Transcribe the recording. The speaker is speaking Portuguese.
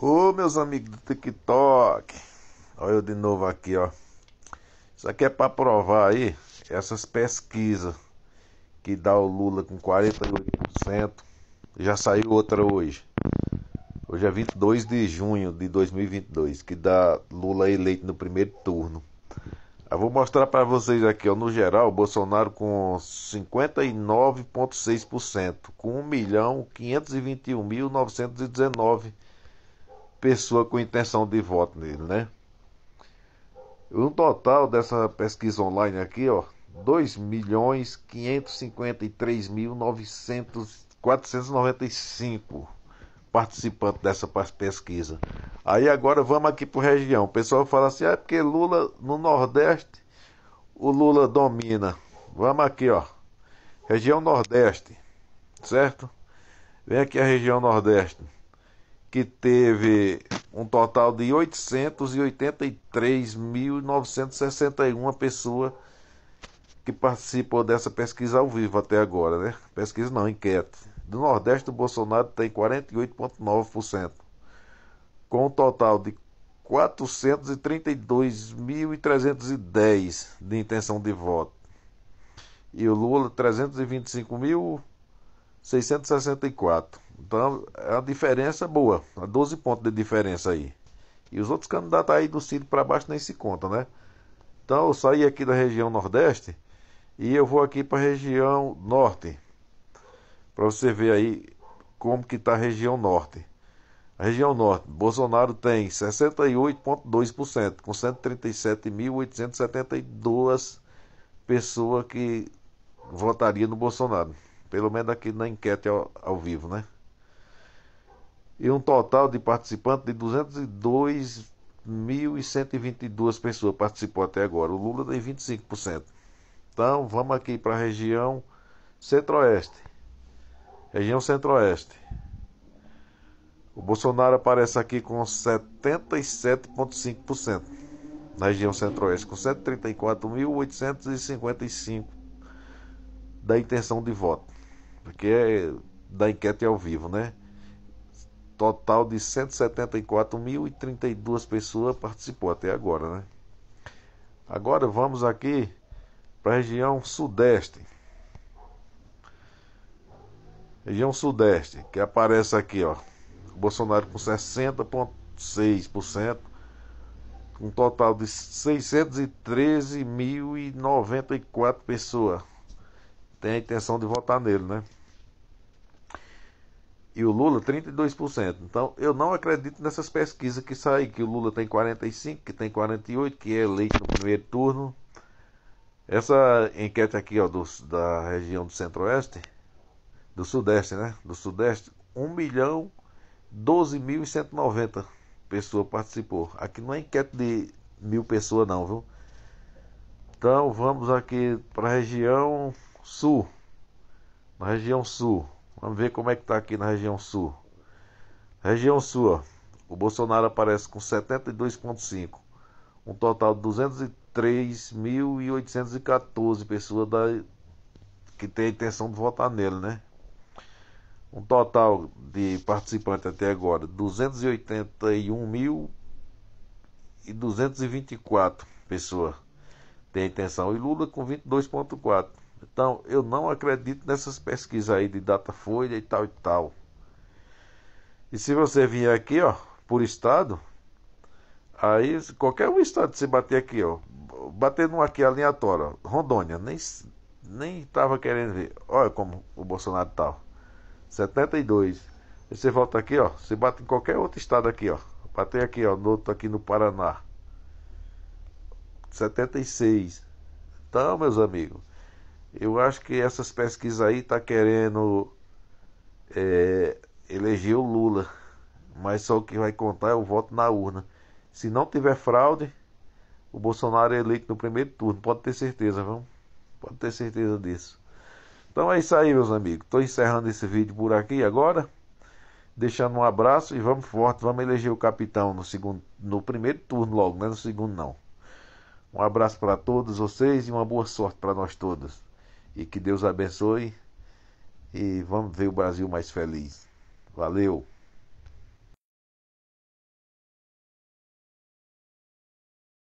Ô meus amigos do TikTok, olha eu de novo aqui, ó. Isso aqui é para provar aí essas pesquisas que dá o Lula com 48%. Já saiu outra hoje. Hoje é 22 de junho de 2022, que dá Lula eleito no primeiro turno. Eu vou mostrar para vocês aqui, ó, no geral, Bolsonaro com 59,6%, com 1.521.919 pessoa com intenção de voto nele, né? Um total dessa pesquisa online aqui, ó, 2 milhões 553 mil e 495 participantes dessa pesquisa. Aí agora vamos aqui para região. O pessoal fala assim, ah, é porque Lula no Nordeste, o Lula domina. Vamos aqui, ó. Região Nordeste, certo? Vem aqui a região Nordeste que teve um total de 883.961 pessoas que participou dessa pesquisa ao vivo até agora, né? Pesquisa não, enquete. Do Nordeste, o Bolsonaro tem 48,9%, com um total de 432.310 de intenção de voto. E o Lula, 325 mil. 664. Então é uma diferença boa, 12 pontos de diferença aí. E os outros candidatos aí do Cid para baixo nem se conta, né? Então eu saí aqui da região Nordeste e eu vou aqui para a região Norte. Para você ver aí como que está a região Norte. A região Norte, Bolsonaro tem 68,2%, com 137.872 pessoas que votariam no Bolsonaro. Pelo menos aqui na enquete ao, ao vivo, né? E um total de participantes de 202.122 pessoas participou até agora. O Lula tem 25%. Então, vamos aqui para a região Centro-Oeste. Região Centro-Oeste. O Bolsonaro aparece aqui com 77,5%. Na região Centro-Oeste, com 134.855 da intenção de voto porque é, da enquete é ao vivo, né? Total de 174.032 pessoas participou até agora, né? Agora vamos aqui para a região sudeste. Região sudeste, que aparece aqui, ó. Bolsonaro com 60,6%, um total de 613.094 pessoas. Tem a intenção de votar nele, né? e o Lula 32%. Então, eu não acredito nessas pesquisas que saem, que o Lula tem 45, que tem 48, que é eleito no primeiro turno. Essa enquete aqui, ó, do, da região do Centro-Oeste, do Sudeste, né? Do Sudeste, 1 milhão 12.190 pessoas participou. Aqui não é enquete de mil pessoas não, viu? Então, vamos aqui para a região Sul. Na região Sul, Vamos ver como é que está aqui na região sul. Região sul, ó, o Bolsonaro aparece com 72,5. Um total de 203.814 pessoas da, que têm a intenção de votar nele, né? Um total de participantes até agora, 281.224 pessoas têm a intenção. E Lula com 22,4. Então, eu não acredito nessas pesquisas aí de Datafolha e tal e tal. E se você vir aqui, ó, por estado, aí qualquer um estado se você bater aqui, ó, bater num aqui aleatório, ó, Rondônia, nem nem tava querendo ver. Olha como o Bolsonaro tá, tal. 72. E você volta aqui, ó, você bate em qualquer outro estado aqui, ó. Bater aqui, ó, no outro aqui no Paraná. 76. Então, meus amigos, eu acho que essas pesquisas aí tá querendo é, eleger o Lula, mas só o que vai contar é o voto na urna. Se não tiver fraude, o Bolsonaro é eleito no primeiro turno, pode ter certeza, vamos? Pode ter certeza disso. Então é isso aí, meus amigos. Estou encerrando esse vídeo por aqui agora. Deixando um abraço e vamos forte, vamos eleger o capitão no segundo, no primeiro turno logo, não é no segundo não. Um abraço para todos vocês e uma boa sorte para nós todos. E que Deus abençoe. E vamos ver o Brasil mais feliz. Valeu!